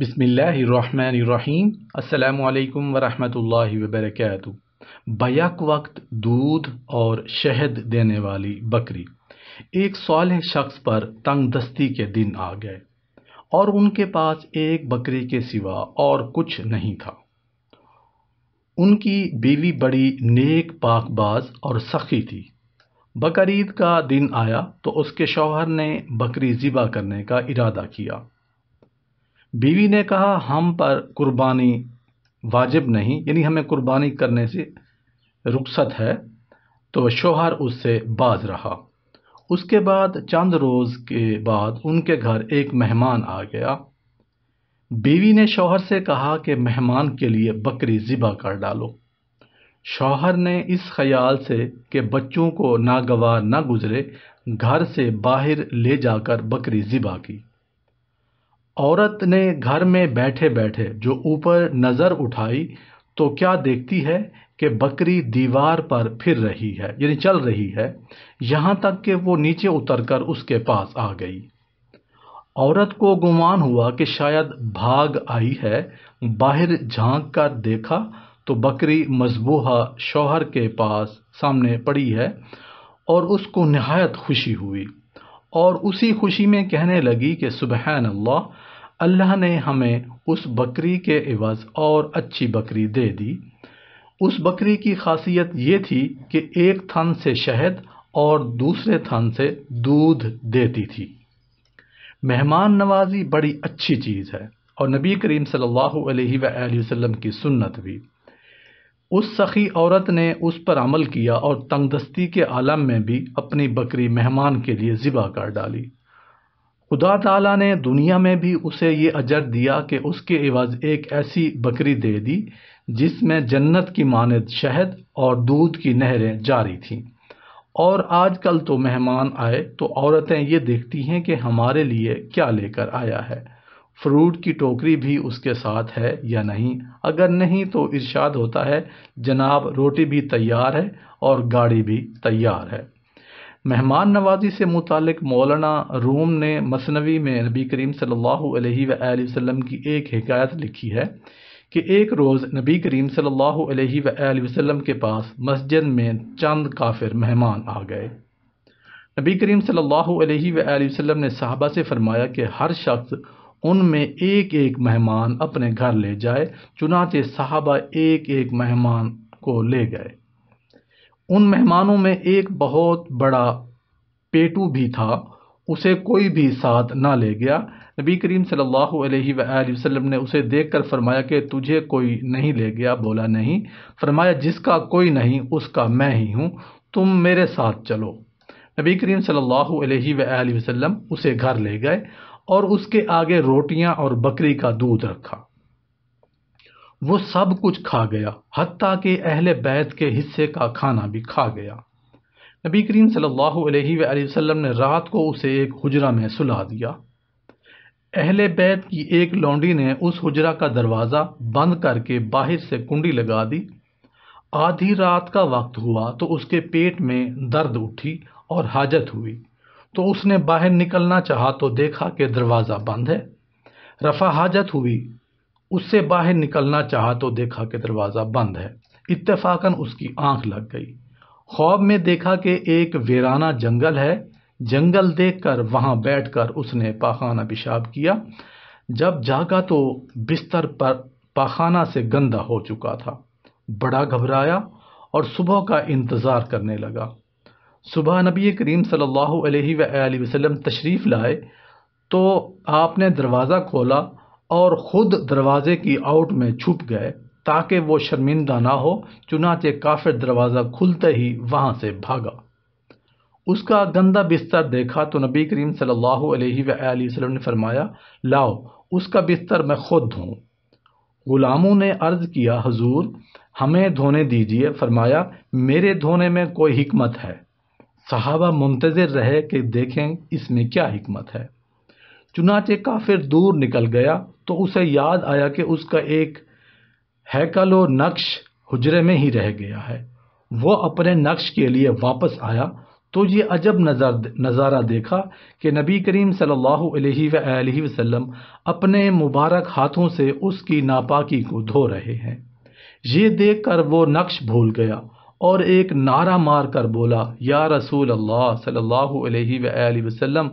बिसमीम् अल्लाम वरहमतुल्लाहि वबरकatuh बक वक्त दूध और शहद देने वाली बकरी एक सौलह शख्स पर तंग दस्ती के दिन आ गए और उनके पास एक बकरी के सिवा और कुछ नहीं था उनकी बीवी बड़ी नेक पाकबाज और सखी थी बकरीद का दिन आया तो उसके शौहर ने बकरी ज़िबा करने का इरादा किया बीवी ने कहा हम पर कुर्बानी वाजिब नहीं यानी हमें कुर्बानी करने से रुखसत है तो शोहर उससे बाज रहा उसके बाद चंद रोज़ के बाद उनके घर एक मेहमान आ गया बीवी ने शोहर से कहा कि मेहमान के लिए बकरी ज़िबा कर डालो शोहर ने इस ख्याल से कि बच्चों को नागवार ना गुजरे घर से बाहर ले जाकर बकरी ज़िबा की औरत ने घर में बैठे बैठे जो ऊपर नज़र उठाई तो क्या देखती है कि बकरी दीवार पर फिर रही है यानी चल रही है यहाँ तक कि वो नीचे उतरकर उसके पास आ गई औरत को गुमान हुआ कि शायद भाग आई है बाहर झांक कर देखा तो बकरी मजबूहा शौहर के पास सामने पड़ी है और उसको नहायत खुशी हुई और उसी खुशी में कहने लगी कि सुबह अल्लाह अल्लाह ने हमें उस बकरी के एवज़ और अच्छी बकरी दे दी उस बकरी की खासियत ये थी कि एक थन से शहद और दूसरे थन से दूध देती थी मेहमान नवाजी बड़ी अच्छी चीज़ है और नबी करीम सल्लल्लाहु अलैहि वसल्लम की सुन्नत भी उस सखी औरत ने उस पर अमल किया और तंगदस्ती के आलम में भी अपनी बकरी मेहमान के लिए ज़िबा कर डाली खुदा ताला ने दुनिया में भी उसे ये अजर दिया कि उसके एवज एक ऐसी बकरी दे दी जिसमें जन्नत की मानद शहद और दूध की नहरें जारी थीं और आजकल तो मेहमान आए तो औरतें ये देखती हैं कि हमारे लिए क्या लेकर आया है फ्रूट की टोकरी भी उसके साथ है या नहीं अगर नहीं तो इरशाद होता है जनाब रोटी भी तैयार है और गाड़ी भी तैयार है मेहमान नवाजी से मुतक मौलाना रूम ने मसनवी में नबी करीम सल्लल्लाहु अलैहि वसल्लम की एक हकायत लिखी है कि एक रोज़ नबी करीम सल्लल्लाहु अलैहि वसल्लम के पास मस्जिद में चंद काफिर मेहमान आ गए नबी करीम सल्लल्लाहु अलैहि वसल्लम ने साहबा से फ़रमाया कि हर शख्स उनमें एक एक मेहमान अपने घर ले जाए चुनाचे साहबा एक एक मेहमान को ले गए उन मेहमानों में एक बहुत बड़ा पेटू भी था उसे कोई भी साथ ना ले गया नबी करीम सल्लल्लाहु अलैहि वसल्लम ने उसे देखकर फरमाया कि तुझे कोई नहीं ले गया बोला नहीं फरमाया जिसका कोई नहीं उसका मैं ही हूँ तुम मेरे साथ चलो नबी करीम सल्लल्लाहु अलैहि वसल्लम उसे घर ले गए और उसके आगे रोटियां और बकरी का दूध रखा वो सब कुछ खा गया हती कि अहल बैत के हिस्से का खाना भी खा गया नबी करीम सल्लल्लाहु अलैहि वसल्लम ने रात को उसे एक हुजरा में सुला दिया अहल बैत की एक लौंडी ने उस हुजरा का दरवाज़ा बंद करके बाहर से कुंडी लगा दी आधी रात का वक्त हुआ तो उसके पेट में दर्द उठी और हाजत हुई तो उसने बाहर निकलना चाहा तो देखा कि दरवाज़ा बंद है रफा हाजत हुई उससे बाहर निकलना चाहा तो देखा कि दरवाज़ा बंद है इत्तेफाकन उसकी आंख लग गई ख्वाब में देखा कि एक वीराना जंगल है जंगल देखकर वहां बैठकर उसने पाखाना पेशाब किया जब जागा तो बिस्तर पर पाखाना से गंदा हो चुका था बड़ा घबराया और सुबह का इंतज़ार करने लगा सुबह नबी करीम सल्लल्लाहु अलैहि वसल्लम तशरीफ़ लाए तो आपने दरवाज़ा खोला और ख़ुद दरवाज़े की आउट में छुप गए ताकि वो शर्मिंदा ना हो चुनाचे काफिर दरवाज़ा खुलते ही वहाँ से भागा उसका गंदा बिस्तर देखा तो नबी करीम सल्लल्लाहु अलैहि वसल्लम ने फरमाया लाओ उसका बिस्तर मैं खुद धोऊँ गुलामों ने अर्ज़ किया हजूर हमें धोने दीजिए फरमाया मेरे धोने में कोई हिकमत है सहाबा मुंतज़र रहे कि देखें इसमें क्या हिकमत है चुनाचे काफिर दूर निकल गया तो उसे याद आया कि उसका एक हैकल व नक्श हुजरे में ही रह गया है वो अपने नक्श के लिए वापस आया तो ये अजब नज़र नज़ारा देखा कि नबी करीम सल्लल्लाहु अलैहि सल्ला वसल्लम अपने मुबारक हाथों से उसकी नापाकी को धो रहे हैं ये देख कर वो नक्श भूल गया और एक नारा मार कर बोला या रसूल अल्लाह सल्लल्लाहु अलैहि वसल्लम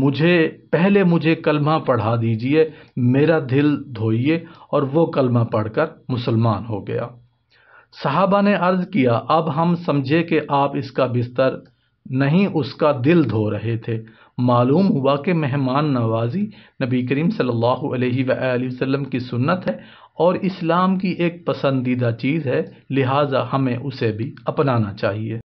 मुझे पहले मुझे कलमा पढ़ा दीजिए मेरा दिल धोइए और वो कलमा पढ़कर मुसलमान हो गया साहबा ने अर्ज़ किया अब हम समझे कि आप इसका बिस्तर नहीं उसका दिल धो रहे थे मालूम हुआ कि मेहमान नवाजी नबी करीम सल्लल्लाहु अलैहि वसल्लम की सुन्नत है और इस्लाम की एक पसंदीदा चीज़ है लिहाजा हमें उसे भी अपनाना चाहिए